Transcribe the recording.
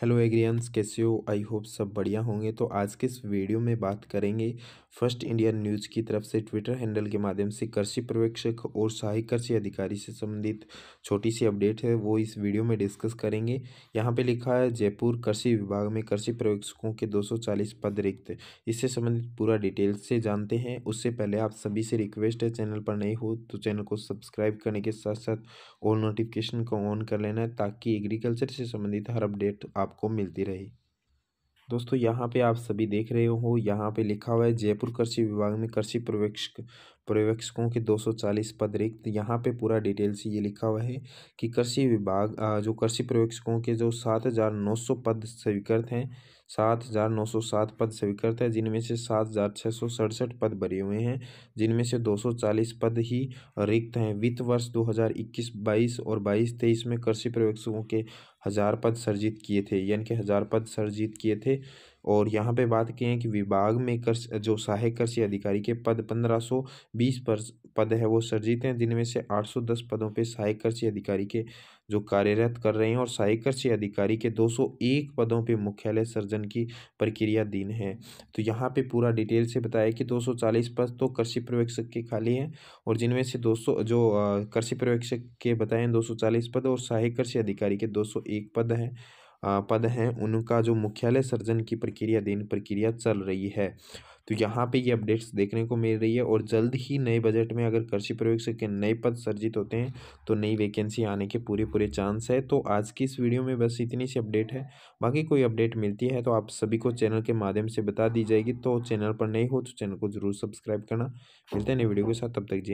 hello एग्रियंस कैसे हो I hope सब बढ़िया होंगे तो आज के इस वीडियो में बात करेंगे फर्स्ट इंडियन न्यूज़ की तरफ से ट्विटर हैंडल के माध्यम से कृषि पर्यवेक्षक और सहायक कृषि अधिकारी से संबंधित छोटी सी अपडेट है वो इस वीडियो में डिस्कस करेंगे यहाँ पे लिखा है जयपुर कृषि विभाग में कृषि पर्यवेक्षकों के दो पद रिक्त इससे संबंधित पूरा डिटेल से जानते हैं उससे पहले आप सभी से रिक्वेस्ट है चैनल पर नहीं हो तो चैनल को सब्सक्राइब करने के साथ साथ और नोटिफिकेशन को ऑन कर लेना ताकि एग्रीकल्चर से संबंधित हर अपडेट आपको मिलती रहे दोस्तों यहाँ पे आप सभी देख रहे हो यहाँ पे लिखा हुआ है जयपुर कृषि विभाग में कृषि पर्यवेक्षक पर्यवेक्षकों के 240 पद रिक्त यहाँ पे पूरा डिटेल से ये लिखा हुआ है कि कृषि विभाग जो कृषि पर्यवेक्षकों के जो 7,900 पद स्वीकृत हैं 7,907 पद स्वीकृत है जिनमें से सात हज़ार छः सौ सड़सठ पद भरे हुए हैं जिनमें से 240 पद ही रिक्त हैं वित्त वर्ष 2021-22 और 22-23 में कृषि पर्यवेक्षकों के हज़ार पद सर्जित किए थे यानी कि हज़ार पद सर्जित किए थे और यहाँ पे बात किए हैं कि विभाग में कृषि जो सहायक कृषि अधिकारी के पद पंद्रह सौ बीस पद है वो सर्जित हैं जिनमें से आठ सौ दस पदों पे सहायक कृषि अधिकारी के जो कार्यरत कर रहे हैं और सहायक कृषि अधिकारी के दो सौ एक पदों पे मुख्यालय सर्जन की प्रक्रिया दिन है तो यहाँ पे पूरा डिटेल से बताया कि दो सौ चालीस पद तो कृषि पर्यवेक्षक के खाली हैं और जिनमें से दो सौ जो कृषि पर्यवेक्षक के बताएँ दो सौ चालीस पद और सहायक कृषि अधिकारी के दो सौ एक पद हैं पद हैं उनका जो मुख्यालय सर्जन की प्रक्रिया दिन प्रक्रिया चल रही है तो यहाँ पे ये अपडेट्स देखने को मिल रही है और जल्द ही नए बजट में अगर कृषि प्रयोग के नए पद सर्जित होते हैं तो नई वैकेंसी आने के पूरे पूरे चांस है तो आज की इस वीडियो में बस इतनी सी अपडेट है बाकी कोई अपडेट मिलती है तो आप सभी को चैनल के माध्यम से बता दी जाएगी तो चैनल पर नए हो तो चैनल को जरूर सब्सक्राइब करना मिलते हैं नई वीडियो के साथ तब तक जी